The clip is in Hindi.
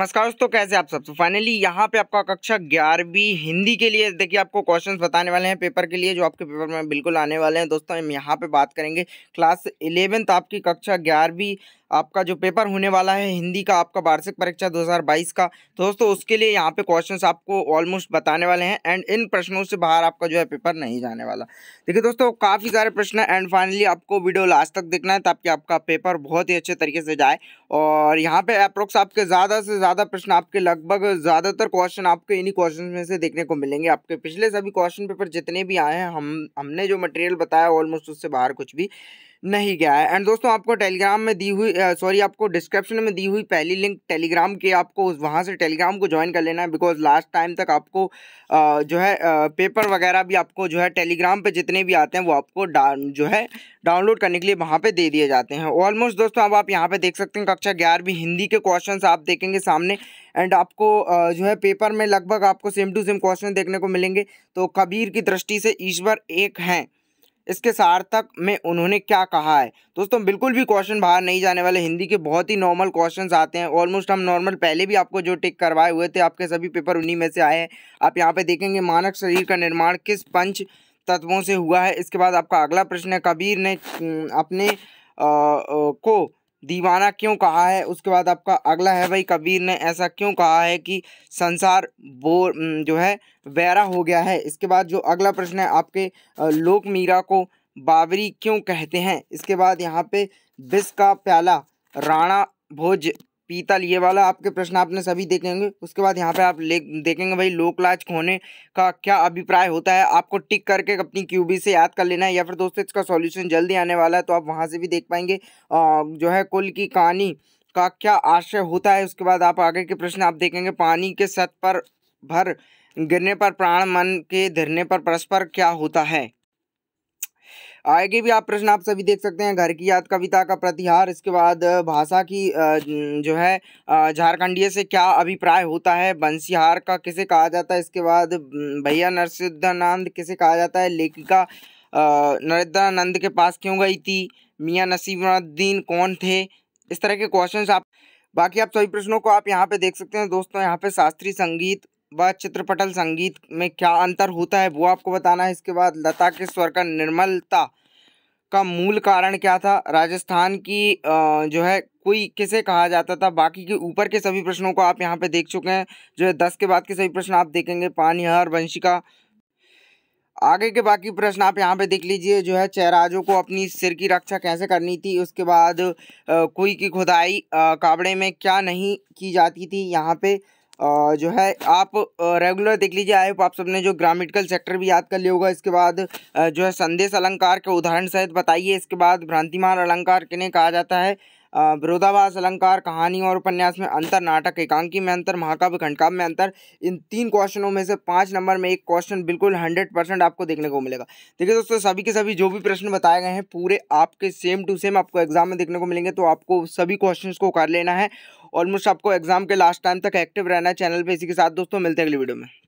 नमस्कार दोस्तों कैसे आप सब फाइनली तो यहाँ पे आपका कक्षा ग्यारहवीं हिंदी के लिए देखिए आपको क्वेश्चंस बताने वाले हैं पेपर के लिए जो आपके पेपर में बिल्कुल आने वाले हैं दोस्तों हम यहाँ पे बात करेंगे क्लास इलेवेंथ आपकी कक्षा ग्यारहवीं आपका जो पेपर होने वाला है हिंदी का आपका वार्षिक परीक्षा 2022 का तो दोस्तों उसके लिए यहाँ पे क्वेश्चंस आपको ऑलमोस्ट बताने वाले हैं एंड इन प्रश्नों से बाहर आपका जो है पेपर नहीं जाने वाला देखिए दोस्तों काफ़ी सारे प्रश्न हैं एंड फाइनली आपको वीडियो लास्ट तक देखना है ताकि आपका पेपर बहुत ही अच्छे तरीके से जाए और यहाँ पर अप्रोक्स आपके ज़्यादा से ज़्यादा प्रश्न आपके लगभग ज़्यादातर क्वेश्चन आपके इन्हीं क्वेश्चन में से देखने को मिलेंगे आपके पिछले सभी क्वेश्चन पेपर जितने भी आए हैं हम हमने जो मटेरियल बताया ऑलमोस्ट उससे बाहर कुछ भी नहीं गया है एंड दोस्तों आपको टेलीग्राम में दी हुई सॉरी आपको डिस्क्रिप्शन में दी हुई पहली लिंक टेलीग्राम के आपको वहाँ से टेलीग्राम को ज्वाइन कर लेना है बिकॉज लास्ट टाइम तक आपको आ, जो है आ, पेपर वगैरह भी आपको जो है टेलीग्राम पे जितने भी आते हैं वो आपको जो है डाउनलोड करने के लिए वहाँ पर दे दिए जाते हैं ऑलमोस्ट दोस्तों अब आप यहाँ पर देख सकते हैं कक्षा ग्यारहवीं हिंदी के क्वेश्चन आप देखेंगे सामने एंड आपको जो है पेपर में लगभग आपको सेम टू सेम क्वेश्चन देखने को मिलेंगे तो कबीर की दृष्टि से ईश्वर एक हैं इसके सार्थक में उन्होंने क्या कहा है दोस्तों बिल्कुल भी क्वेश्चन बाहर नहीं जाने वाले हिंदी के बहुत ही नॉर्मल क्वेश्चन आते हैं ऑलमोस्ट हम नॉर्मल पहले भी आपको जो टिक करवाए हुए थे आपके सभी पेपर उन्हीं में से आए हैं आप यहाँ पर देखेंगे मानक शरीर का निर्माण किस पंच तत्वों से हुआ है इसके बाद आपका अगला प्रश्न है कबीर ने अपने आ, आ, को दीवाना क्यों कहा है उसके बाद आपका अगला है भाई कबीर ने ऐसा क्यों कहा है कि संसार बोर जो है वैरा हो गया है इसके बाद जो अगला प्रश्न है आपके लोक मीरा को बाबरी क्यों कहते हैं इसके बाद यहाँ पे विष का प्याला राणा भोज पीतल ये वाला आपके प्रश्न आपने सभी देखेंगे उसके बाद यहाँ पे आप ले देखेंगे भाई लाज खोने का क्या अभिप्राय होता है आपको टिक करके अपनी क्यूबी से याद कर लेना है या फिर दोस्तों इसका सॉल्यूशन जल्दी आने वाला है तो आप वहाँ से भी देख पाएंगे जो है कुल की कहानी का क्या आशय होता है उसके बाद आप आगे के प्रश्न आप देखेंगे पानी के सत पर भर गिरने पर प्राण मन के धरने पर परस्पर क्या होता है आगे भी आप प्रश्न आप सभी देख सकते हैं घर की याद कविता का प्रतिहार इसके बाद भाषा की जो है झारखंडीय से क्या अभिप्राय होता है बंसीहार का किसे कहा जाता है इसके बाद भैया नरसिद्धानंद किसे कहा जाता है लेखिका नरिद्धानंद के पास क्यों गई थी मियाँ नसीमुद्दीन कौन थे इस तरह के क्वेश्चन आप बाकी आप सभी प्रश्नों को आप यहाँ पे देख सकते हैं दोस्तों यहाँ पे शास्त्रीय संगीत व चित्रपटल संगीत में क्या अंतर होता है वो आपको बताना है इसके बाद लता के स्वर का निर्मलता का मूल कारण क्या था राजस्थान की जो है कोई किसे कहा जाता था बाकी के ऊपर के सभी प्रश्नों को आप यहाँ पे देख चुके हैं जो है दस के बाद के सभी प्रश्न आप देखेंगे हर वंशिका आगे के बाकी प्रश्न आप यहाँ पे देख लीजिए जो है चेहराजों को अपनी सिर की रक्षा कैसे करनी थी उसके बाद कुई की खुदाई कावड़े में क्या नहीं की जाती थी यहाँ पर जो है आप रेगुलर देख लीजिए आई होप आप सबने जो ग्रामीटिकल सेक्टर भी याद कर लिया होगा इसके बाद जो है संदेश अलंकार के उदाहरण सहित बताइए इसके बाद भ्रांतिमान अलंकार किन्हें कहा जाता है विरोधावास अलंकार कहानी और उपन्यास में अंतर नाटक एकांकी में अंतर महाकाव्य खंडकाव्य में अंतर इन तीन क्वेश्चनों में से पाँच नंबर में एक क्वेश्चन बिल्कुल हंड्रेड परसेंट आपको देखने को मिलेगा देखिए दोस्तों सभी के सभी जो भी प्रश्न बताए गए हैं पूरे आपके सेम टू सेम आपको एग्जाम में देखने को मिलेंगे तो आपको सभी क्वेश्चन को कर लेना है ऑलमोस्ट आपको एग्जाम के लास्ट टाइम तक एक्टिव रहना है चैनल पर इसी के साथ दोस्तों मिलते हैं अगली वीडियो में